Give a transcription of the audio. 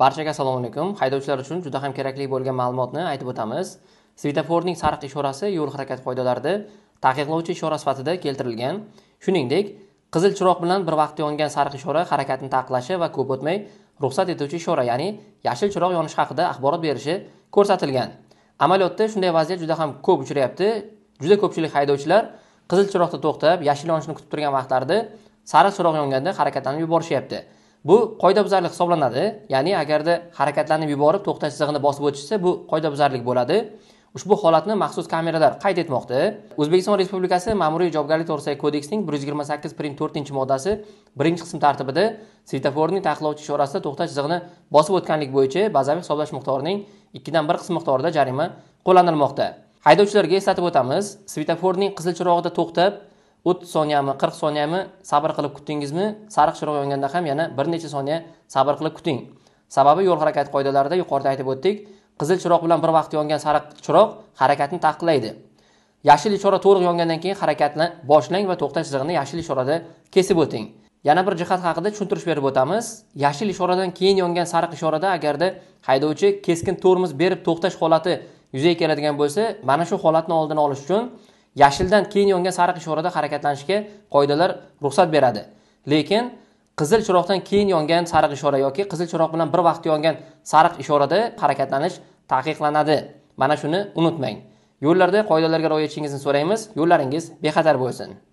barchaga assalomu alaykum haydovchilar uchun juda ham kerakli bo'lgan ma'lumotni aytib o'tamiz svetoforning sariq ishorasi yo'l harakat qoidalarida taqiqlovchi ishora sifatida keltirilgan shuningdek qizil chiroq bilan bir vaqtda yongan sariq ishora harakatni taqiqlashi va ko'p o'tmay ruxsat etuvchi ishora ya'ni yashil chiroq yonishi haqida axborot berishi ko'rsatilgan amaliyotda shunday vaziyat juda ham ko'p uchrayapti juda ko'pchilik haydovchilar qizil chiroqda to'xtab yashil yonishini kutib turgan vaqtlarida sariq chiroq yonganda harakatlanib yuborishyapti bu qoidabuzarlik hisoblanadi ya'ni agarda harakatlanib yuborib to'xtash chizig'ini bosib o'tishsa bu qoidabuzarlik bo'ladi ushbu holatni maxsus kameralar qayd etmoqda o'zbekiston respublikasi ma'muriy javobgarlik to'g'risidagi kodeksining bir yuz yigirma sakkiz print to'rtinchi moddasi birinchi qism tartibida svetoforning taqiqlovchi ishorasida to'xtash chizig'ini bosib o'tganlik bo'yicha bazaviy hisoblash miqdorining ikkidan bir qism miqdorida jarima qo'llanilmoqda haydovchilarga eslatib o'tamiz svetoforning qizil chirog'ida to'xtab o'ttiz soniyami qirq soniyami sabr qilib kutdingizmi sariq chiroq yonganda ham yana bir necha soniya sabr qilib kuting sababi yo'l harakati qoidalarida yuqorida aytib o'tdik qizil chiroq bilan bir vaqt yongan sariq chiroq harakatni taqiqlaydi yashil ishora to'liq yongandan keyin harakatni boshlang va to'xtash chizig'ini yashil ishorada kesib o'ting yana bir jihat haqida tushuntirish berib o'tamiz yashil ishoradan keyin yongan sariq ishorada agarda haydovchi keskin tormoz berib to'xtash holati yuzaga keladigan bo'lsa mana shu holatni oldini olish uchun yashildan keyin yongan sariq ishorada harakatlanishga qoidalar ruxsat beradi lekin qizil chiroqdan keyin yongan sariq ishora yoki qizil chiroq bilan bir vaqt yongan sariq ishorada harakatlanish taqiqlanadi mana shuni unutmang yo'llarda qoidalarga rioya etishingizni so'raymiz yo'llaringiz bexatar bo'lsin